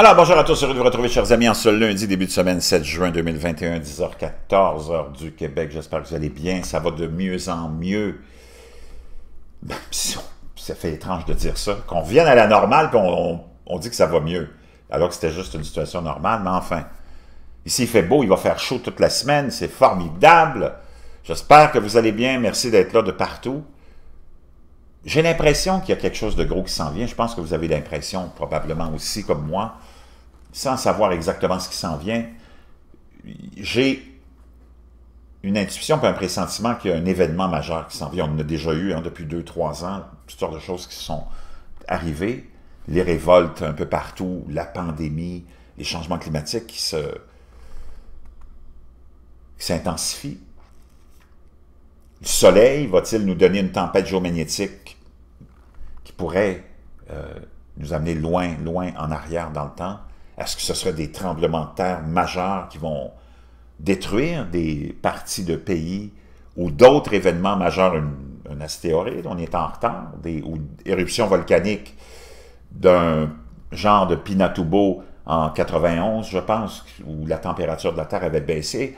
Alors, bonjour à tous, heureux de vous retrouver, chers amis, en ce lundi, début de semaine, 7 juin 2021, 10h14, heure du Québec. J'espère que vous allez bien, ça va de mieux en mieux. C'est ben, ça fait étrange de dire ça, qu'on vienne à la normale, puis on, on dit que ça va mieux, alors que c'était juste une situation normale, mais enfin. Ici, il fait beau, il va faire chaud toute la semaine, c'est formidable. J'espère que vous allez bien, merci d'être là de partout j'ai l'impression qu'il y a quelque chose de gros qui s'en vient. Je pense que vous avez l'impression, probablement aussi comme moi, sans savoir exactement ce qui s'en vient, j'ai une intuition un pressentiment qu'il y a un événement majeur qui s'en vient. On en a déjà eu hein, depuis deux, trois ans, toutes sortes de choses qui sont arrivées. Les révoltes un peu partout, la pandémie, les changements climatiques qui se qui s'intensifient. Le soleil va-t-il nous donner une tempête géomagnétique qui pourrait euh, nous amener loin, loin en arrière dans le temps? Est-ce que ce serait des tremblements de terre majeurs qui vont détruire des parties de pays ou d'autres événements majeurs, un, on est en retard, des, ou éruption volcanique d'un genre de Pinatubo en 91, je pense, où la température de la Terre avait baissé,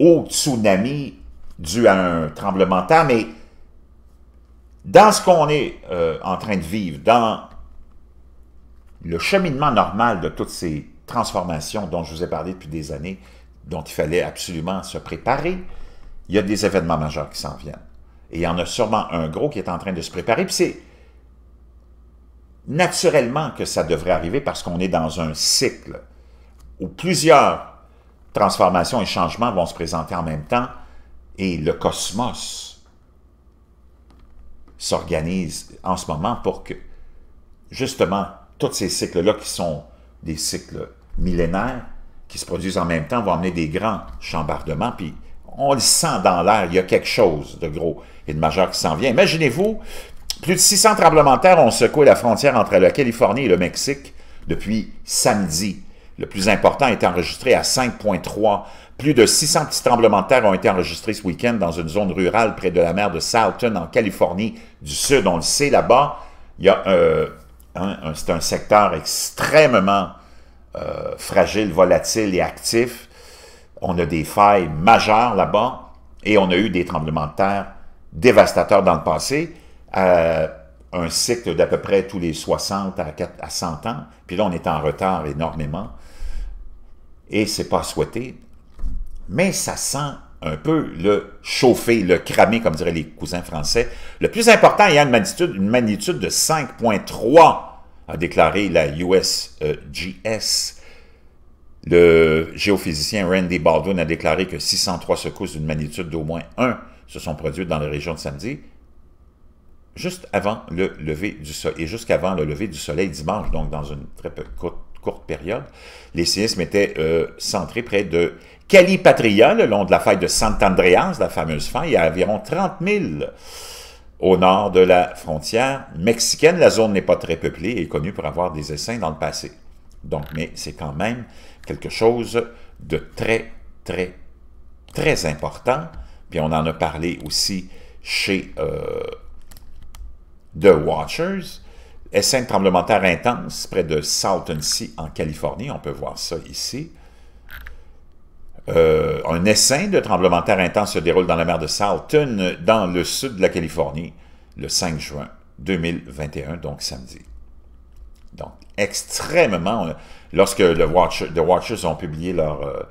ou tsunami dû à un tremblement de terre, mais dans ce qu'on est euh, en train de vivre, dans le cheminement normal de toutes ces transformations dont je vous ai parlé depuis des années, dont il fallait absolument se préparer, il y a des événements majeurs qui s'en viennent. Et il y en a sûrement un gros qui est en train de se préparer. Puis c'est naturellement que ça devrait arriver parce qu'on est dans un cycle où plusieurs transformations et changements vont se présenter en même temps et le cosmos s'organise en ce moment pour que, justement, tous ces cycles-là qui sont des cycles millénaires, qui se produisent en même temps, vont amener des grands chambardements, puis on le sent dans l'air, il y a quelque chose de gros et de majeur qui s'en vient. Imaginez-vous, plus de 600 tremblements de terre ont secoué la frontière entre la Californie et le Mexique depuis samedi. Le plus important est enregistré à 5.3 plus de 600 petits tremblements de terre ont été enregistrés ce week-end dans une zone rurale près de la mer de Salton, en Californie du Sud. On le sait, là-bas, il y a euh, un, c'est un secteur extrêmement euh, fragile, volatile et actif. On a des failles majeures là-bas et on a eu des tremblements de terre dévastateurs dans le passé. un cycle d'à peu près tous les 60 à, à 100 ans. Puis là, on est en retard énormément. Et c'est pas souhaité mais ça sent un peu le chauffer, le cramer, comme diraient les cousins français. Le plus important a une magnitude, une magnitude de 5.3, a déclaré la USGS. Euh, le géophysicien Randy Baldwin a déclaré que 603 secousses d'une magnitude d'au moins 1 se sont produites dans la région de samedi, juste avant le lever du soleil, et jusqu'avant le lever du soleil dimanche, donc dans une très peu côte courte période, les séismes étaient euh, centrés près de Calipatria, le long de la faille de Sant'Andreas, la fameuse faille, à environ 30 000 au nord de la frontière mexicaine. La zone n'est pas très peuplée et est connue pour avoir des essaims dans le passé. Donc, mais c'est quand même quelque chose de très, très, très important. Puis on en a parlé aussi chez euh, The Watchers. S5 tremblement de terre intense près de Salton Sea en Californie. On peut voir ça ici. Euh, un essaim de tremblement de terre intense se déroule dans la mer de Salton, dans le sud de la Californie, le 5 juin 2021, donc samedi. Donc, extrêmement... Euh, lorsque le The Watchers ont publié euh,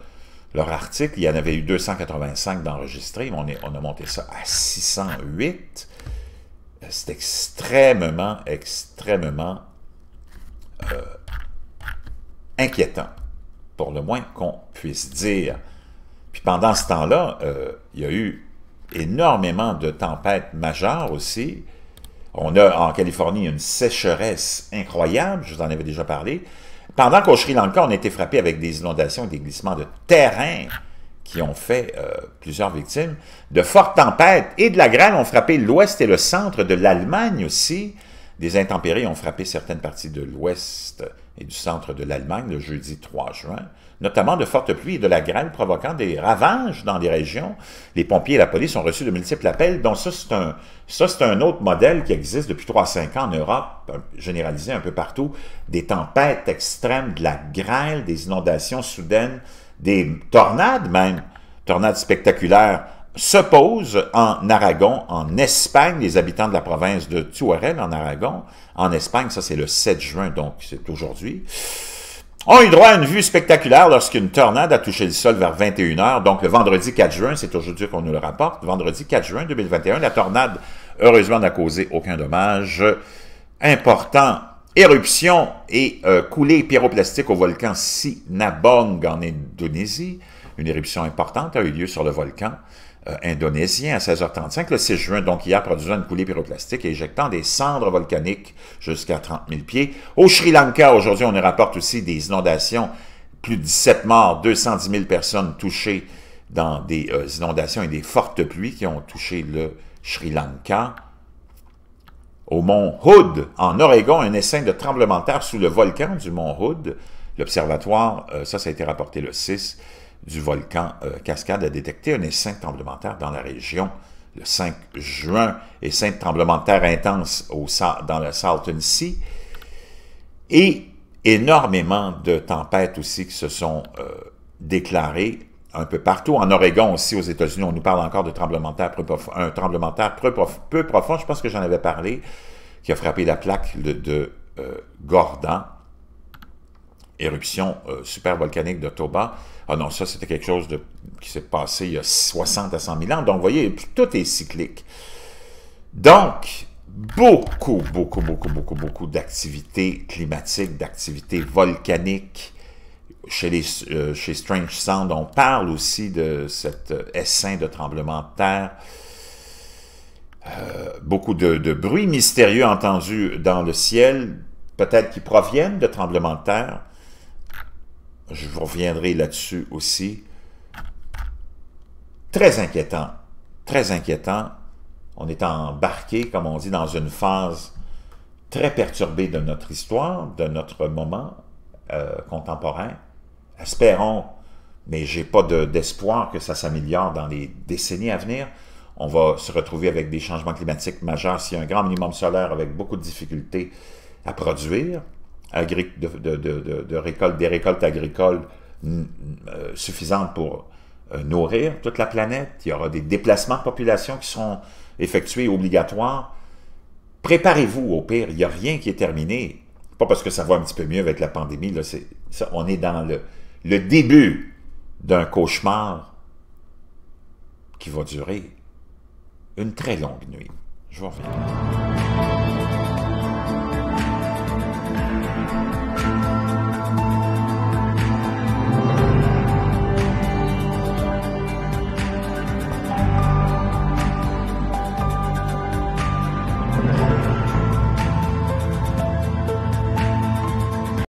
leur, article, il y en avait eu 285 d'enregistrés, on a monté ça à 608 c'est extrêmement, extrêmement euh, inquiétant, pour le moins qu'on puisse dire. Puis pendant ce temps-là, euh, il y a eu énormément de tempêtes majeures aussi. On a en Californie une sécheresse incroyable, je vous en avais déjà parlé. Pendant qu'au Sri Lanka, on a été frappé avec des inondations et des glissements de terrain qui ont fait euh, plusieurs victimes. De fortes tempêtes et de la grêle ont frappé l'ouest et le centre de l'Allemagne aussi. Des intempéries ont frappé certaines parties de l'ouest et du centre de l'Allemagne le jeudi 3 juin, notamment de fortes pluies et de la grêle provoquant des ravages dans les régions. Les pompiers et la police ont reçu de multiples appels, Donc ça, c'est un, ça, c'est un autre modèle qui existe depuis 3-5 ans en Europe, généralisé un peu partout, des tempêtes extrêmes, de la grêle, des inondations soudaines, des tornades même, tornades spectaculaires, se posent en Aragon, en Espagne, les habitants de la province de Tuareg en Aragon. En Espagne, ça c'est le 7 juin, donc c'est aujourd'hui ont eu droit à une vue spectaculaire lorsqu'une tornade a touché le sol vers 21h, donc le vendredi 4 juin, c'est aujourd'hui qu'on nous le rapporte, vendredi 4 juin 2021, la tornade, heureusement, n'a causé aucun dommage important Éruption et euh, coulée pyroplastique au volcan Sinabong en Indonésie. Une éruption importante a eu lieu sur le volcan euh, indonésien à 16h35 le 6 juin, donc hier, produisant une coulée pyroplastique et éjectant des cendres volcaniques jusqu'à 30 000 pieds. Au Sri Lanka, aujourd'hui, on nous rapporte aussi des inondations, plus de 17 morts, 210 000 personnes touchées dans des euh, inondations et des fortes pluies qui ont touché le Sri Lanka. Au mont Hood, en Oregon, un essaim de tremblement de terre sous le volcan du mont Hood. L'observatoire, euh, ça, ça a été rapporté le 6, du volcan euh, Cascade a détecté un essaim de tremblement de terre dans la région le 5 juin. Essaim de tremblement de terre intense au, dans le Salton Sea. Et énormément de tempêtes aussi qui se sont euh, déclarées un peu partout. En Oregon aussi, aux États-Unis, on nous parle encore de tremblement de terre un tremblement de peu profond, je pense que j'en avais parlé, qui a frappé la plaque de, de euh, Gordon, éruption super euh, supervolcanique de Toba. Ah non, ça, c'était quelque chose qui s'est passé il y a 60 à 100 000 ans. Donc, vous voyez, tout est cyclique. Donc, beaucoup, beaucoup, beaucoup, beaucoup, beaucoup d'activités climatiques, d'activités volcaniques, euh, chez, Strange Sound, on parle aussi de cet essaim de tremblement de terre. Euh, beaucoup de, de bruits mystérieux entendus dans le ciel, peut-être qui proviennent de tremblements de terre. Je vous reviendrai là-dessus aussi. Très inquiétant, très inquiétant. On est embarqué, comme on dit, dans une phase très perturbée de notre histoire, de notre moment, euh, contemporain. Espérons, mais j'ai pas d'espoir que ça s'améliore dans les décennies à venir. On va se retrouver avec des changements climatiques majeurs s'il y a un grand minimum solaire avec beaucoup de difficultés à produire, de, récolte, des récoltes agricoles euh, suffisantes pour euh, nourrir toute la planète. Il y aura des déplacements de population qui seront effectués obligatoires. Préparez-vous au pire, il n'y a rien qui est terminé pas parce que ça va un petit peu mieux avec la pandémie, on est dans le, début d'un cauchemar qui va durer une très longue nuit. Je vous reviens.